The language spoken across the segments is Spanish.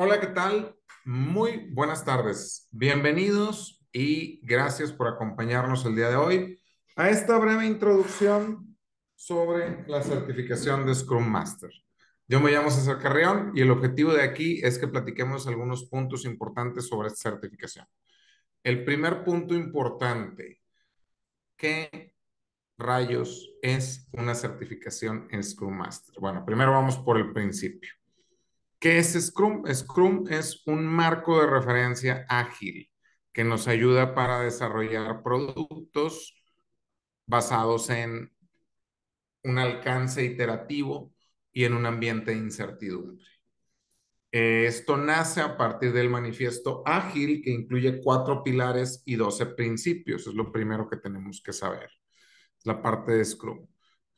Hola, ¿qué tal? Muy buenas tardes. Bienvenidos y gracias por acompañarnos el día de hoy a esta breve introducción sobre la certificación de Scrum Master. Yo me llamo César Carrión y el objetivo de aquí es que platiquemos algunos puntos importantes sobre esta certificación. El primer punto importante, ¿qué rayos es una certificación en Scrum Master? Bueno, primero vamos por el principio. ¿Qué es Scrum? Scrum es un marco de referencia ágil que nos ayuda para desarrollar productos basados en un alcance iterativo y en un ambiente de incertidumbre. esto nace a partir del manifiesto ágil que incluye cuatro pilares y doce principios. Es lo primero que tenemos que saber, la parte de Scrum.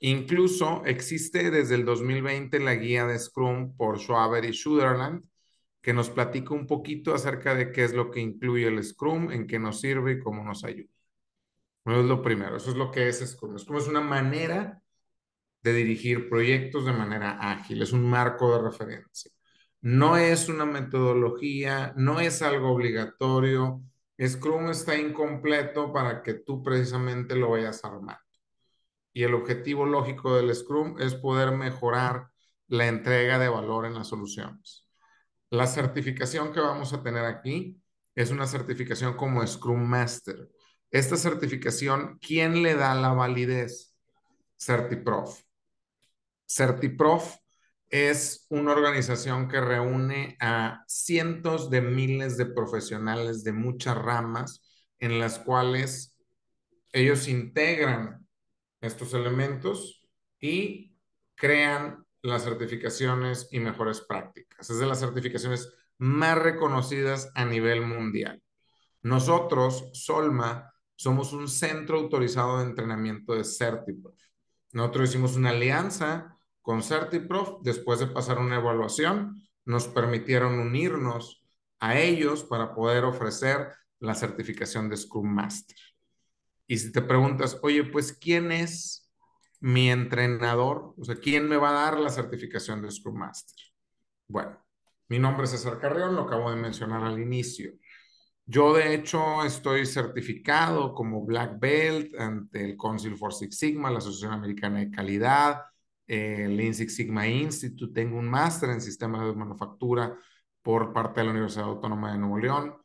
Incluso existe desde el 2020 la guía de Scrum por Schwaber y Sutherland, que nos platica un poquito acerca de qué es lo que incluye el Scrum, en qué nos sirve y cómo nos ayuda. Bueno, es lo primero, eso es lo que es Scrum. Scrum es una manera de dirigir proyectos de manera ágil, es un marco de referencia. No es una metodología, no es algo obligatorio. Scrum está incompleto para que tú precisamente lo vayas a armar y el objetivo lógico del Scrum es poder mejorar la entrega de valor en las soluciones. La certificación que vamos a tener aquí es una certificación como Scrum Master. Esta certificación, ¿quién le da la validez? CertiProf. CertiProf es una organización que reúne a cientos de miles de profesionales de muchas ramas en las cuales ellos integran estos elementos y crean las certificaciones y mejores prácticas. Es de las certificaciones más reconocidas a nivel mundial. Nosotros, Solma, somos un centro autorizado de entrenamiento de Certiprof. Nosotros hicimos una alianza con Certiprof, después de pasar una evaluación, nos permitieron unirnos a ellos para poder ofrecer la certificación de Scrum Master. Y si te preguntas, oye, pues, ¿quién es mi entrenador? O sea, ¿quién me va a dar la certificación de Scrum Master? Bueno, mi nombre es César Carrión, lo acabo de mencionar al inicio. Yo, de hecho, estoy certificado como Black Belt ante el Council for Six Sigma, la Asociación Americana de Calidad, el Lean Six Sigma Institute. Tengo un máster en sistemas de manufactura por parte de la Universidad Autónoma de Nuevo León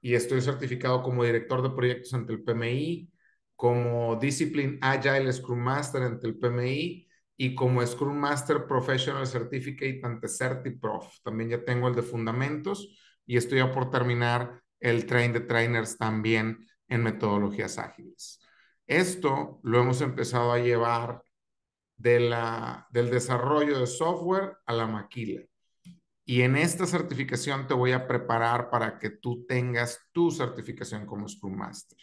y estoy certificado como director de proyectos ante el PMI como Discipline Agile Scrum Master ante el PMI y como Scrum Master Professional Certificate ante CertiProf. También ya tengo el de fundamentos y estoy ya por terminar el train de trainers también en metodologías ágiles. Esto lo hemos empezado a llevar de la, del desarrollo de software a la maquila. Y en esta certificación te voy a preparar para que tú tengas tu certificación como Scrum Master.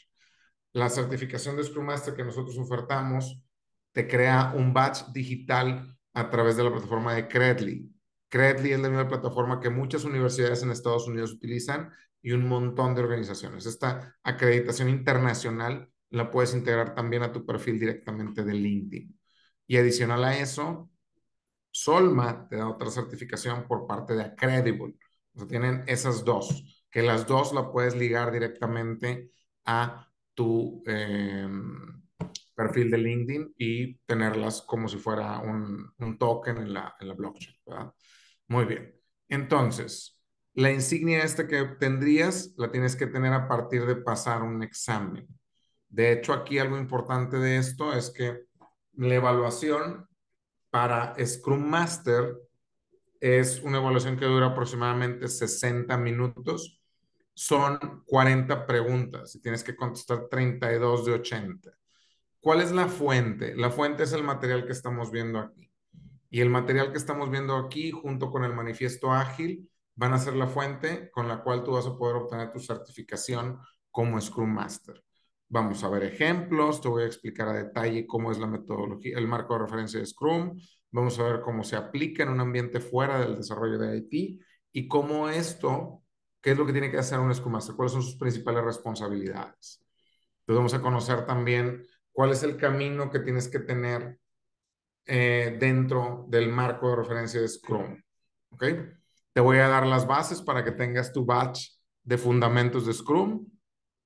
La certificación de Scrum Master que nosotros ofertamos te crea un batch digital a través de la plataforma de Credly. Credly es la misma plataforma que muchas universidades en Estados Unidos utilizan y un montón de organizaciones. Esta acreditación internacional la puedes integrar también a tu perfil directamente de LinkedIn. Y adicional a eso, Solma te da otra certificación por parte de Accredible. O sea, tienen esas dos, que las dos la puedes ligar directamente a tu eh, perfil de LinkedIn y tenerlas como si fuera un, token en la, blockchain. ¿verdad? Muy bien. Entonces, la insignia esta que tendrías la tienes que tener a partir de pasar un examen. De hecho, aquí algo importante de esto es que la evaluación para Scrum Master es una evaluación que dura aproximadamente 60 minutos son 40 preguntas y tienes que contestar 32 de 80. ¿Cuál es la fuente? La fuente es el material que estamos viendo aquí. Y el material que estamos viendo aquí, junto con el manifiesto ágil, van a ser la fuente con la cual tú vas a poder obtener tu certificación como Scrum Master. Vamos a ver ejemplos, te voy a explicar a detalle cómo es la metodología, el marco de referencia de Scrum, vamos a ver cómo se aplica en un ambiente fuera del desarrollo de IT y cómo esto ¿Qué es lo que tiene que hacer un Scrum Master? ¿Cuáles son sus principales responsabilidades? Entonces vamos a conocer también cuál es el camino que tienes que tener eh, dentro del marco de referencia de Scrum. ¿Ok? Te voy a dar las bases para que tengas tu batch de fundamentos de Scrum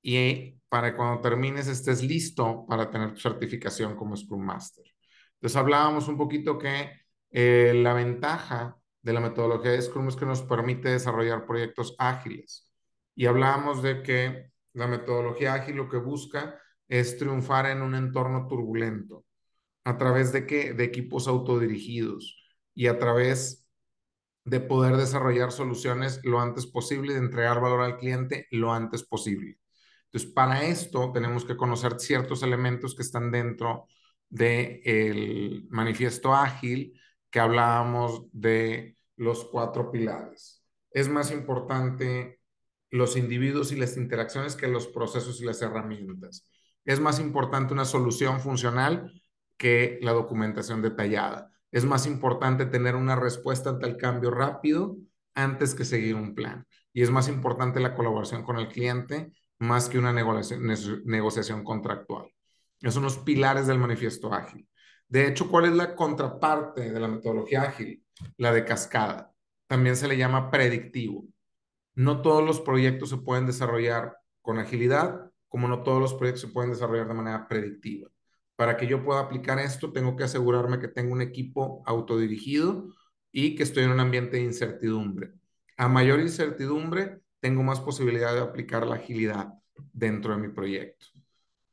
y para que cuando termines estés listo para tener tu certificación como Scrum Master. Entonces hablábamos un poquito que eh, la ventaja de la metodología de Scrum es que nos permite desarrollar proyectos ágiles. Y hablábamos de que la metodología ágil lo que busca es triunfar en un entorno turbulento. ¿A través de qué? De equipos autodirigidos y a través de poder desarrollar soluciones lo antes posible de entregar valor al cliente lo antes posible. Entonces, para esto tenemos que conocer ciertos elementos que están dentro del el manifiesto ágil que hablábamos de los cuatro pilares. Es más importante los individuos y las interacciones que los procesos y las herramientas. Es más importante una solución funcional que la documentación detallada. Es más importante tener una respuesta ante el cambio rápido antes que seguir un plan. Y es más importante la colaboración con el cliente más que una negociación, contractual. Esos son los pilares del manifiesto ágil. De hecho, ¿cuál es la contraparte de la metodología ágil? la de cascada. También se le llama predictivo. No todos los proyectos se pueden desarrollar con agilidad, como no todos los proyectos se pueden desarrollar de manera predictiva. Para que yo pueda aplicar esto, tengo que asegurarme que tengo un equipo autodirigido y que estoy en un ambiente de incertidumbre. A mayor incertidumbre, tengo más posibilidad de aplicar la agilidad dentro de mi proyecto.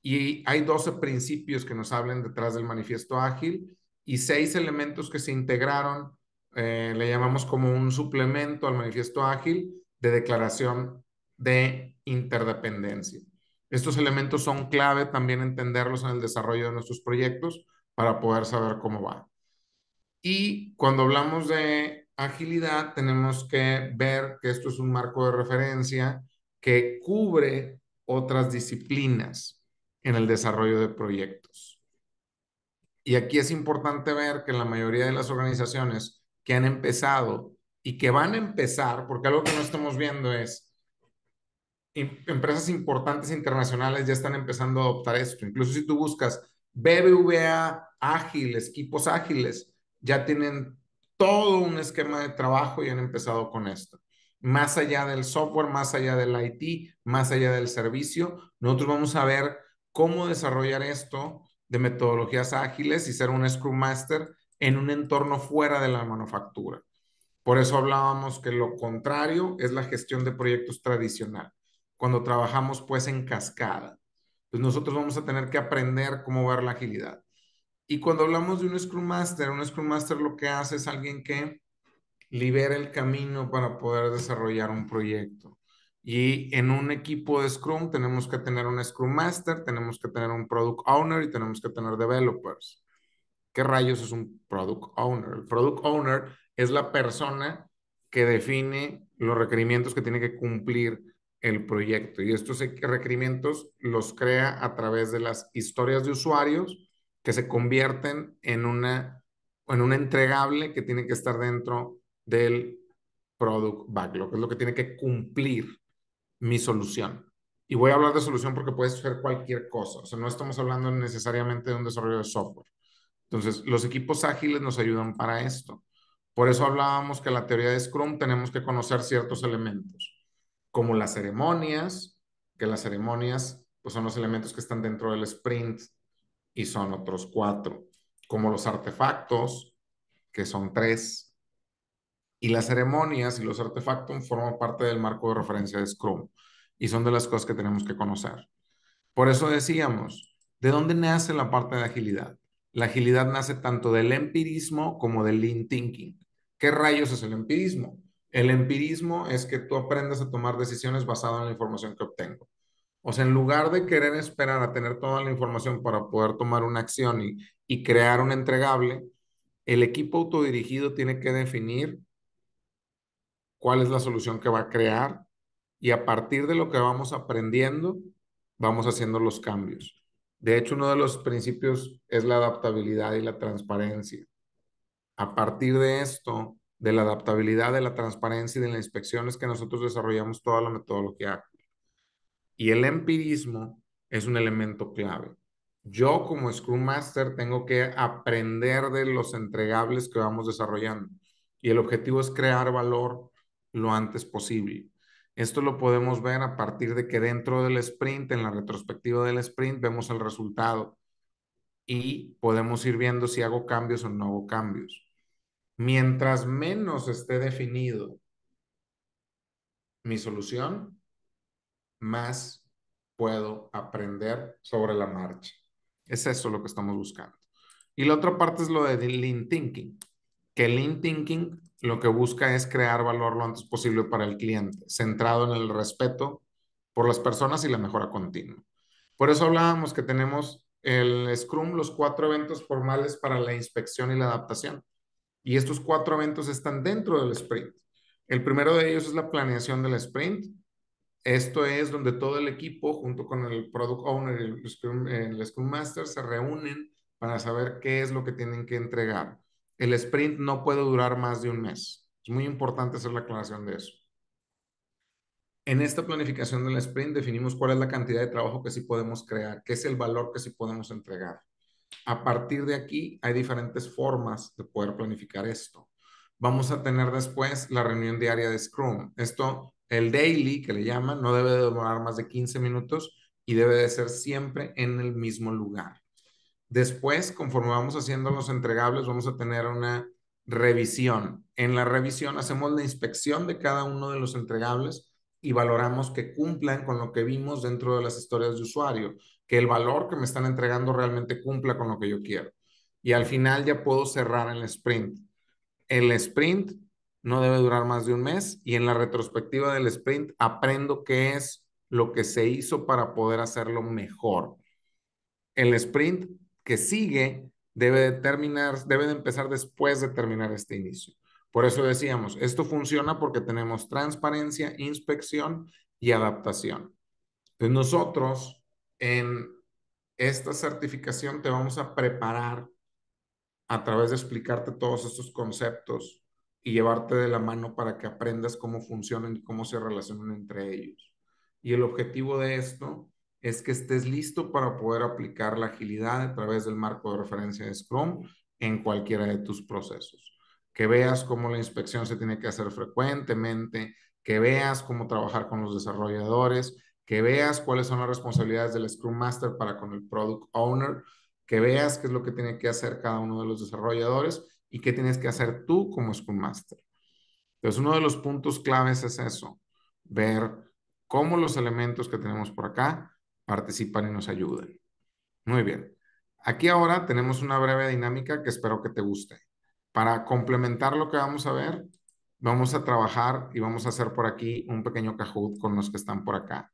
Y hay 12 principios que nos hablan detrás del manifiesto ágil y seis elementos que se integraron eh, le llamamos como un suplemento al manifiesto ágil de declaración de interdependencia. Estos elementos son clave también entenderlos en el desarrollo de nuestros proyectos para poder saber cómo va. Y cuando hablamos de agilidad, tenemos que ver que esto es un marco de referencia que cubre otras disciplinas en el desarrollo de proyectos. Y aquí es importante ver que la mayoría de las organizaciones que han empezado y que van a empezar, porque algo que no estamos viendo es, em, empresas importantes internacionales ya están empezando a adoptar esto. Incluso si tú buscas BBVA ágiles, equipos ágiles, ya tienen todo un esquema de trabajo y han empezado con esto. Más allá del software, más allá del IT, más allá del servicio, nosotros vamos a ver cómo desarrollar esto de metodologías ágiles y ser un Scrum Master en un entorno fuera de la manufactura. Por eso hablábamos que lo contrario es la gestión de proyectos tradicional, cuando trabajamos pues en cascada. Pues nosotros vamos a tener que aprender cómo ver la agilidad. Y cuando hablamos de un Scrum Master, un Scrum Master lo que hace es alguien que libera el camino para poder desarrollar un proyecto. Y en un equipo de Scrum tenemos que tener un Scrum Master, tenemos que tener un Product Owner y tenemos que tener developers. ¿Qué rayos es un product owner? El product owner es la persona que define los requerimientos que tiene que cumplir el proyecto. Y estos requerimientos los crea a través de las historias de usuarios que se convierten en una en un entregable que tiene que estar dentro del product backlog. Es lo que tiene que cumplir mi solución. Y voy a hablar de solución porque puede ser cualquier cosa. O sea, no estamos hablando necesariamente de un desarrollo de software. Entonces, los equipos ágiles nos ayudan para esto. Por eso hablábamos que la teoría de Scrum tenemos que conocer ciertos elementos, como las ceremonias, que las ceremonias pues, son los elementos que están dentro del sprint y son otros cuatro, como los artefactos, que son tres. Y las ceremonias y los artefactos forman parte del marco de referencia de Scrum y son de las cosas que tenemos que conocer. Por eso decíamos, ¿de dónde nace la parte de agilidad? La agilidad nace tanto del empirismo como del lean thinking. ¿Qué rayos es el empirismo? El empirismo es que tú aprendas a tomar decisiones basadas en la información que obtengo. O sea, en lugar de querer esperar a tener toda la información para poder tomar una acción y, y crear un entregable, el equipo autodirigido tiene que definir cuál es la solución que va a crear y a partir de lo que vamos aprendiendo, vamos haciendo los cambios. De hecho, uno de los principios es la adaptabilidad y la transparencia. A partir de esto, de la adaptabilidad, de la transparencia y de las inspecciones que nosotros desarrollamos toda la metodología. Y el empirismo es un elemento clave. Yo como Scrum Master tengo que aprender de los entregables que vamos desarrollando. Y el objetivo es crear valor lo antes posible. Esto lo podemos ver a partir de que dentro del sprint, en la retrospectiva del sprint, vemos el resultado y podemos ir viendo si hago cambios o no hago cambios. Mientras menos esté definido mi solución, más puedo aprender sobre la marcha. Es eso lo que estamos buscando. Y la otra parte es lo de Lean Thinking, que Lean Thinking lo que busca es crear valor lo antes posible para el cliente, centrado en el respeto por las personas y la mejora continua. Por eso hablábamos que tenemos el Scrum, los cuatro eventos formales para la inspección y la adaptación. Y estos cuatro eventos están dentro del sprint. El primero de ellos es la planeación del sprint. Esto es donde todo el equipo, junto con el Product Owner y el Scrum, Master, se reúnen para saber qué es lo que tienen que entregar el sprint no puede durar más de un mes. Es muy importante hacer la aclaración de eso. En esta planificación del sprint definimos cuál es la cantidad de trabajo que sí podemos crear, qué es el valor que sí podemos entregar. A partir de aquí hay diferentes formas de poder planificar esto. Vamos a tener después la reunión diaria de Scrum. Esto, el daily que le llaman, no debe de demorar más de 15 minutos y debe de ser siempre en el mismo lugar. Después, conforme vamos haciendo los entregables, vamos a tener una revisión. En la revisión hacemos la inspección de cada uno de los entregables y valoramos que cumplan con lo que vimos dentro de las historias de usuario, que el valor que me están entregando realmente cumpla con lo que yo quiero. Y al final ya puedo cerrar el sprint. El sprint no debe durar más de un mes y en la retrospectiva del sprint aprendo qué es lo que se hizo para poder hacerlo mejor. El sprint que sigue debe de terminar, debe de empezar después de terminar este inicio. Por eso decíamos, esto funciona porque tenemos transparencia, inspección y adaptación. Entonces nosotros en esta certificación te vamos a preparar a través de explicarte todos estos conceptos y llevarte de la mano para que aprendas cómo funcionan y cómo se relacionan entre ellos. Y el objetivo de esto es que estés listo para poder aplicar la agilidad a través del marco de referencia de Scrum en cualquiera de tus procesos. Que veas cómo la inspección se tiene que hacer frecuentemente, que veas cómo trabajar con los desarrolladores, que veas cuáles son las responsabilidades del Scrum Master para con el Product Owner, que veas qué es lo que tiene que hacer cada uno de los desarrolladores y qué tienes que hacer tú como Scrum Master. Entonces, uno de los puntos claves es eso, ver cómo los elementos que tenemos por acá participan y nos ayuden... Muy bien. Aquí ahora tenemos una breve dinámica que espero que te guste. Para complementar lo que vamos a ver, vamos a trabajar y vamos a hacer por aquí un pequeño Kahoot con los que están por acá.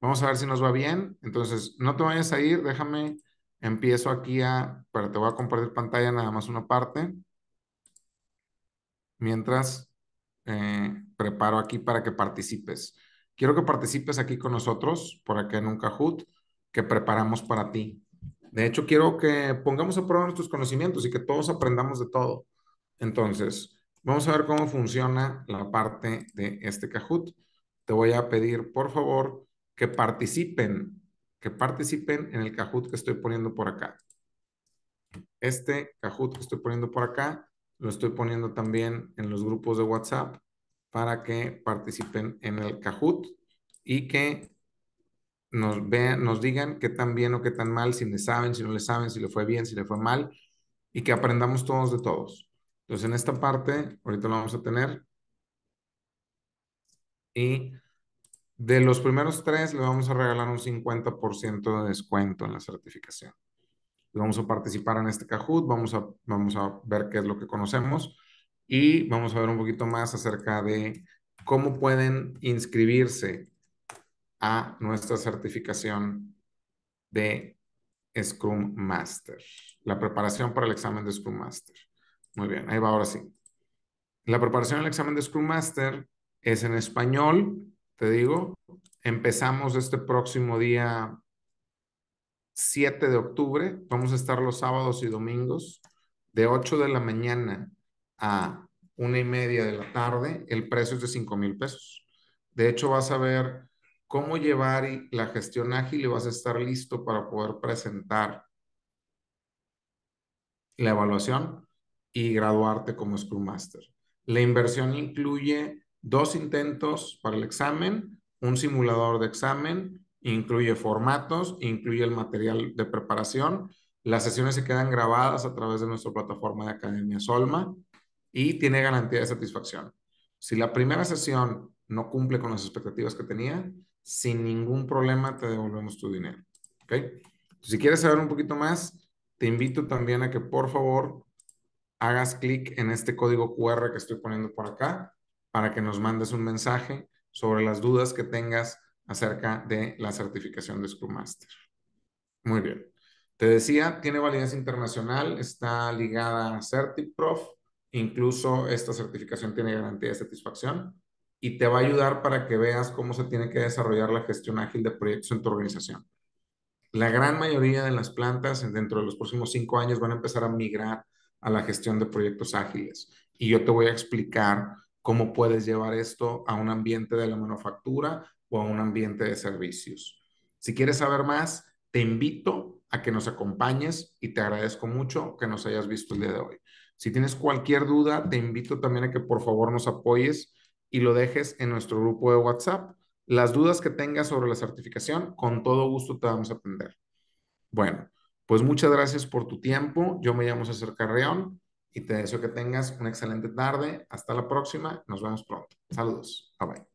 Vamos a ver si nos va bien. Entonces, no te vayas a ir, déjame, empiezo aquí a, pero te voy a compartir pantalla nada más una parte. Mientras, eh, preparo aquí para que participes. Quiero que participes aquí con nosotros, por acá en un Kahoot, que preparamos para ti. De hecho, quiero que pongamos a prueba nuestros conocimientos y que todos aprendamos de todo. Entonces, vamos a ver cómo funciona la parte de este Kahoot. Te voy a pedir, por favor, que participen, que participen en el Kahoot que estoy poniendo por acá. Este Kahoot que estoy poniendo por acá, lo estoy poniendo también en los grupos de WhatsApp para que participen en el Kahoot y que nos, vean, nos digan qué tan bien o qué tan mal, si le saben, si no le saben, si le fue bien, si le fue mal, y que aprendamos todos de todos. Entonces, en esta parte, ahorita lo vamos a tener. Y de los primeros tres, le vamos a regalar un 50% de descuento en la certificación. Vamos a participar en este Kahoot, vamos a, vamos a ver qué es lo que conocemos y vamos a ver un poquito más acerca de cómo pueden inscribirse a nuestra certificación de Scrum Master, la preparación para el examen de Scrum Master. Muy bien, ahí va ahora sí. La preparación del examen de Scrum Master es en español, te digo. Empezamos este próximo día 7 de octubre. Vamos a estar los sábados y domingos de 8 de la mañana a una y media de la tarde, el precio es de 5 mil pesos. De hecho, vas a ver cómo llevar la gestión ágil y vas a estar listo para poder presentar la evaluación y graduarte como Scrum Master. La inversión incluye dos intentos para el examen, un simulador de examen, incluye formatos, incluye el material de preparación. Las sesiones se quedan grabadas a través de nuestra plataforma de Academia Solma y tiene garantía de satisfacción. Si la primera sesión no cumple con las expectativas que tenía, sin ningún problema te devolvemos tu dinero. ¿Ok? Si quieres saber un poquito más, te invito también a que por favor hagas clic en este código QR que estoy poniendo por acá para que nos mandes un mensaje sobre las dudas que tengas acerca de la certificación de Scrum Master. Muy bien. Te decía, tiene validez internacional, está ligada a CertiProf Incluso esta certificación tiene garantía de satisfacción y te va a ayudar para que veas cómo se tiene que desarrollar la gestión ágil de proyectos en tu organización. La gran mayoría de las plantas dentro de los próximos cinco años van a empezar a migrar a la gestión de proyectos ágiles. Y yo te voy a explicar cómo puedes llevar esto a un ambiente de la manufactura o a un ambiente de servicios. Si quieres saber más, te invito a que nos acompañes y te agradezco mucho que nos hayas visto el día de hoy. Si tienes cualquier duda, te invito también a que por favor nos apoyes y lo dejes en nuestro grupo de WhatsApp. Las dudas que tengas sobre la certificación, con todo gusto te vamos a atender. Bueno, pues muchas gracias por tu tiempo. Yo me llamo César Carreón y te deseo que tengas una excelente tarde. Hasta la próxima. Nos vemos pronto. Saludos. Bye bye.